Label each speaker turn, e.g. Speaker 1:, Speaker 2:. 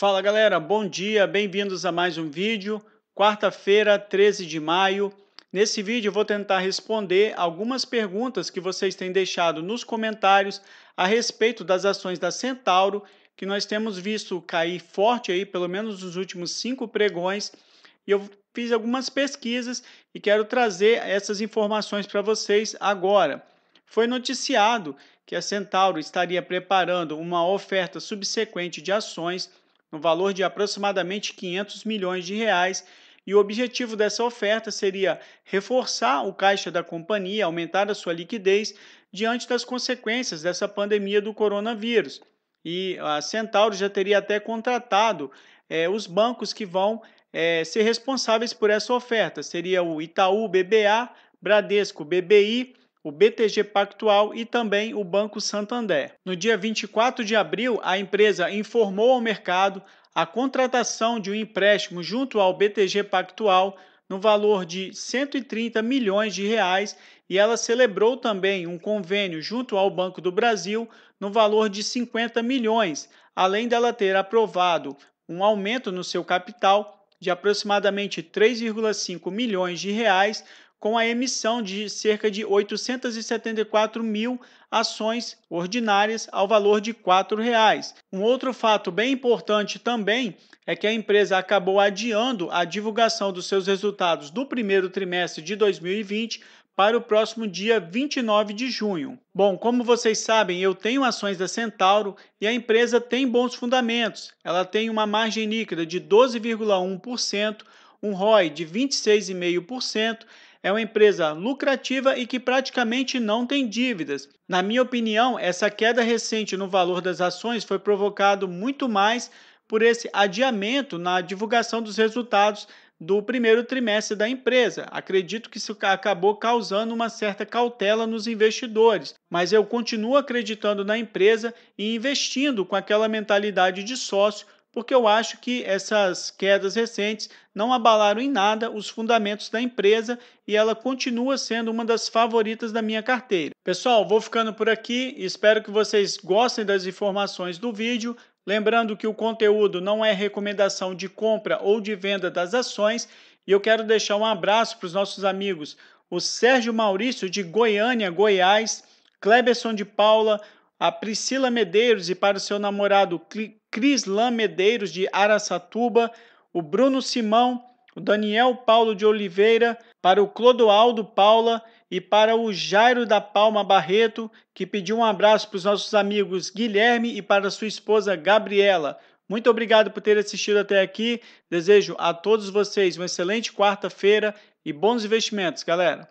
Speaker 1: Fala galera, bom dia, bem-vindos a mais um vídeo. Quarta-feira, 13 de maio. Nesse vídeo eu vou tentar responder algumas perguntas que vocês têm deixado nos comentários a respeito das ações da Centauro, que nós temos visto cair forte aí, pelo menos nos últimos cinco pregões. E eu fiz algumas pesquisas e quero trazer essas informações para vocês agora. Foi noticiado que a Centauro estaria preparando uma oferta subsequente de ações no valor de aproximadamente 500 milhões de reais, e o objetivo dessa oferta seria reforçar o caixa da companhia, aumentar a sua liquidez diante das consequências dessa pandemia do coronavírus. E a Centauro já teria até contratado é, os bancos que vão é, ser responsáveis por essa oferta. Seria o Itaú BBA, Bradesco BBI, o BTG Pactual e também o Banco Santander. No dia 24 de abril, a empresa informou ao mercado a contratação de um empréstimo junto ao BTG Pactual no valor de 130 milhões de reais e ela celebrou também um convênio junto ao Banco do Brasil no valor de 50 milhões, além dela ter aprovado um aumento no seu capital de aproximadamente 3,5 milhões de reais com a emissão de cerca de 874 mil ações ordinárias ao valor de R$ reais. Um outro fato bem importante também é que a empresa acabou adiando a divulgação dos seus resultados do primeiro trimestre de 2020 para o próximo dia 29 de junho. Bom, como vocês sabem, eu tenho ações da Centauro e a empresa tem bons fundamentos. Ela tem uma margem líquida de 12,1%, um ROI de 26,5% é uma empresa lucrativa e que praticamente não tem dívidas. Na minha opinião, essa queda recente no valor das ações foi provocado muito mais por esse adiamento na divulgação dos resultados do primeiro trimestre da empresa. Acredito que isso acabou causando uma certa cautela nos investidores, mas eu continuo acreditando na empresa e investindo com aquela mentalidade de sócio porque eu acho que essas quedas recentes não abalaram em nada os fundamentos da empresa e ela continua sendo uma das favoritas da minha carteira. Pessoal, vou ficando por aqui, espero que vocês gostem das informações do vídeo. Lembrando que o conteúdo não é recomendação de compra ou de venda das ações, e eu quero deixar um abraço para os nossos amigos, o Sérgio Maurício de Goiânia, Goiás, Kleberson de Paula, a Priscila Medeiros e para o seu namorado Crislan Medeiros de Araçatuba, o Bruno Simão, o Daniel Paulo de Oliveira, para o Clodoaldo Paula e para o Jairo da Palma Barreto, que pediu um abraço para os nossos amigos Guilherme e para sua esposa Gabriela. Muito obrigado por ter assistido até aqui. Desejo a todos vocês uma excelente quarta-feira e bons investimentos, galera.